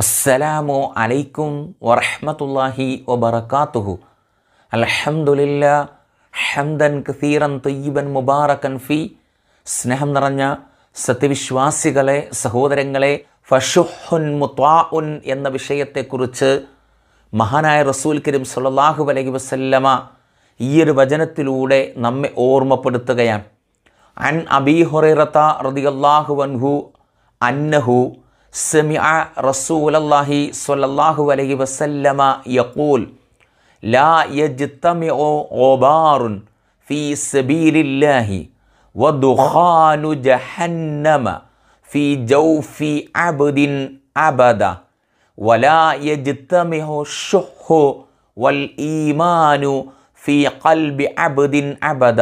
അസ്സലാമു അലൈക്കും വറഹ്മത്തുള്ളാഹി വബറകാതുഹു അൽഹംദുലില്ലാ ഹംദൻ കസീറൻ തൊയ്യബൻ മുബാറക്കൻ ഫി സ്നേഹം നിറഞ്ഞ സത്യവിശ്വാസികളെ സഹോദരങ്ങളെ ഫഷുഹുൻ മുത്വാഉൻ എന്ന വിഷയത്തെക്കുറിച്ച് മഹാനായ റസൂൽ കരീം സല്ലല്ലാഹു അലൈഹി വസല്ലമ ഈ ഒരു വചനത്തിലൂടെ നമ്മെ ഓർമ്മപ്പെടുത്തുകയാണ് അൻ അബീ ഹൊറൈറത്ത റതിയല്ലാഹു അൻഹു അന്നഹു സമിഅ റസൂലല്ലാഹി സ്വല്ലല്ലാഹു അലൈഹി വസല്ലമ യഖൂൽ ലാ യജ്തമിഉ ഗബാറുൻ ഫീ സബീലില്ലാഹി വദുഖാനു ജഹന്നമ ഫീ ജൗഫി അബ്ദിൻ അബദ ولا يجتمع الشح والإيمان ഫി കൽബി അബദിൻ അബദ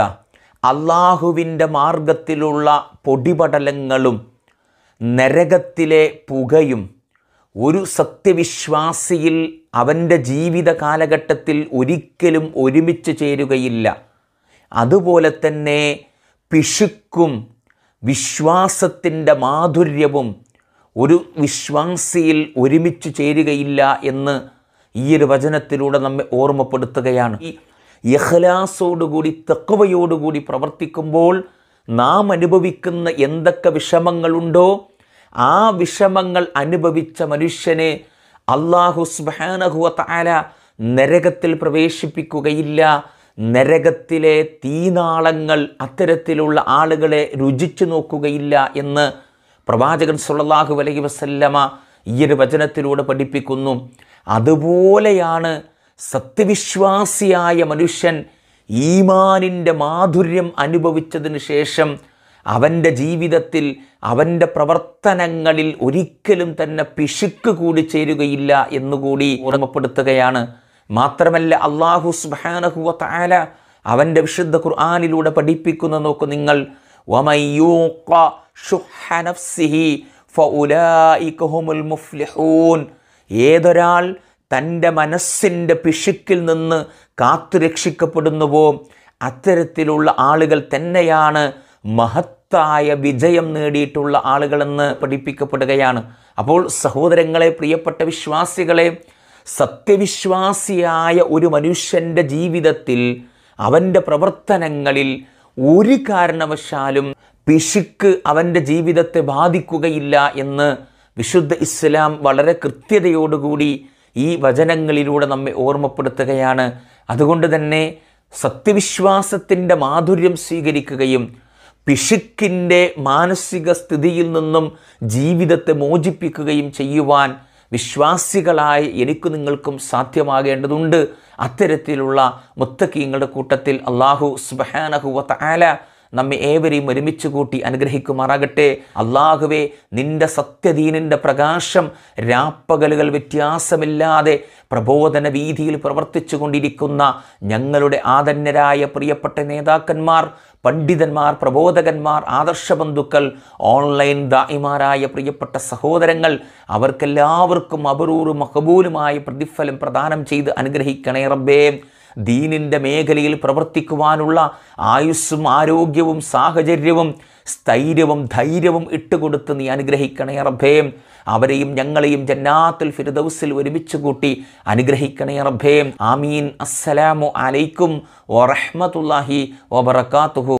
അള്ളാഹുവിൻ്റെ മാർഗത്തിലുള്ള പൊടിപടലങ്ങളും നരകത്തിലെ പുകയും ഒരു സത്യവിശ്വാസിയിൽ അവൻ്റെ ജീവിത കാലഘട്ടത്തിൽ ഒരിക്കലും ഒരുമിച്ച് ചേരുകയില്ല അതുപോലെ തന്നെ പിശുക്കും വിശ്വാസത്തിൻ്റെ മാധുര്യവും ഒരു വിശ്വാസിയിൽ ഒരുമിച്ച് ചേരുകയില്ല എന്ന് ഈ ഒരു വചനത്തിലൂടെ നമ്മെ ഓർമ്മപ്പെടുത്തുകയാണ് ഈ യഹ്ലാസോടുകൂടി തെക്കുവയോടുകൂടി പ്രവർത്തിക്കുമ്പോൾ നാം അനുഭവിക്കുന്ന എന്തൊക്കെ വിഷമങ്ങളുണ്ടോ ആ വിഷമങ്ങൾ അനുഭവിച്ച മനുഷ്യനെ അള്ളാഹു സുബാനഹുവ താല നരകത്തിൽ പ്രവേശിപ്പിക്കുകയില്ല നരകത്തിലെ തീനാളങ്ങൾ അത്തരത്തിലുള്ള ആളുകളെ രുചിച്ചു നോക്കുകയില്ല എന്ന് പ്രവാചകൻ സുള്ളാഹു അലൈഹി വസല്ലമ ഈ ഒരു വചനത്തിലൂടെ പഠിപ്പിക്കുന്നു അതുപോലെയാണ് സത്യവിശ്വാസിയായ മനുഷ്യൻ ഈമാനിൻ്റെ മാധുര്യം അനുഭവിച്ചതിന് ശേഷം അവൻ്റെ ജീവിതത്തിൽ അവൻ്റെ പ്രവർത്തനങ്ങളിൽ ഒരിക്കലും തന്നെ പിശുക്ക് കൂടി ചേരുകയില്ല എന്നുകൂടി ഓർമ്മപ്പെടുത്തുകയാണ് മാത്രമല്ല അള്ളാഹു സുബാനഹുവ താല അവൻ്റെ വിശുദ്ധ ഖുർആാനിലൂടെ പഠിപ്പിക്കുന്ന നോക്ക് നിങ്ങൾ ഏതൊരാൾ തൻ്റെ മനസ്സിൻ്റെ പിശുക്കിൽ നിന്ന് കാത്തുരക്ഷിക്കപ്പെടുന്നുവോ അത്തരത്തിലുള്ള ആളുകൾ തന്നെയാണ് മഹത് മഹത്തായ വിജയം നേടിയിട്ടുള്ള ആളുകളെന്ന് പഠിപ്പിക്കപ്പെടുകയാണ് അപ്പോൾ സഹോദരങ്ങളെ പ്രിയപ്പെട്ട വിശ്വാസികളെ സത്യവിശ്വാസിയായ ഒരു മനുഷ്യൻ്റെ ജീവിതത്തിൽ അവൻ്റെ പ്രവർത്തനങ്ങളിൽ ഒരു കാരണവശാലും പിശുക്ക് അവൻ്റെ ജീവിതത്തെ ബാധിക്കുകയില്ല എന്ന് വിശുദ്ധ ഇസ്ലാം വളരെ കൃത്യതയോടുകൂടി ഈ വചനങ്ങളിലൂടെ നമ്മെ ഓർമ്മപ്പെടുത്തുകയാണ് അതുകൊണ്ട് തന്നെ സത്യവിശ്വാസത്തിൻ്റെ മാധുര്യം സ്വീകരിക്കുകയും പിശുക്കിൻ്റെ മാനസിക സ്ഥിതിയിൽ നിന്നും ജീവിതത്തെ മോചിപ്പിക്കുകയും ചെയ്യുവാൻ വിശ്വാസികളായ എനിക്ക് നിങ്ങൾക്കും സാധ്യമാകേണ്ടതുണ്ട് അത്തരത്തിലുള്ള മുത്തക്കീങ്ങളുടെ കൂട്ടത്തിൽ അള്ളാഹു സുബഹാനഹുവ നമ്മെ ഏവരെയും ഒരുമിച്ച് കൂട്ടി അനുഗ്രഹിക്കുമാറാകട്ടെ അള്ളാഹുവേ നിന്റെ സത്യദീനിൻ്റെ പ്രകാശം രാപ്പകലുകൾ വ്യത്യാസമില്ലാതെ പ്രബോധന വീതിയിൽ പ്രവർത്തിച്ചു കൊണ്ടിരിക്കുന്ന ഞങ്ങളുടെ ആദന്യരായ പ്രിയപ്പെട്ട നേതാക്കന്മാർ പണ്ഡിതന്മാർ പ്രബോധകന്മാർ ആദർശബന്ധുക്കൾ ഓൺലൈൻ ദായിമാരായ പ്രിയപ്പെട്ട സഹോദരങ്ങൾ അവർക്കെല്ലാവർക്കും അപരൂറും മഹബൂലുമായ പ്രതിഫലം പ്രദാനം ചെയ്ത് അനുഗ്രഹിക്കണേ റബ്ബേ ദീനിൻ്റെ മേഖലയിൽ പ്രവർത്തിക്കുവാനുള്ള ആയുസ്സും ആരോഗ്യവും സാഹചര്യവും സ്ഥൈര്യവും ധൈര്യവും ഇട്ടുകൊടുത്ത് നീ അനുഗ്രഹിക്കണേ റബ്ബേ അവരെയും ഞങ്ങളെയും ജന്നാത്തുൽ ഫിരുദൌസിൽ ഒരുമിച്ച് കൂട്ടി അനുഗ്രഹിക്കണേ റബ്ബേ ആമീൻ അസ്സലാമു അലൈക്കും വറഹ്മത്തുള്ളാഹി വബറകാതുഹു